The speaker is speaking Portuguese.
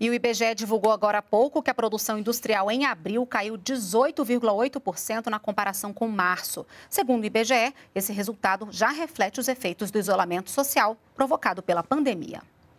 E o IBGE divulgou agora há pouco que a produção industrial em abril caiu 18,8% na comparação com março. Segundo o IBGE, esse resultado já reflete os efeitos do isolamento social provocado pela pandemia.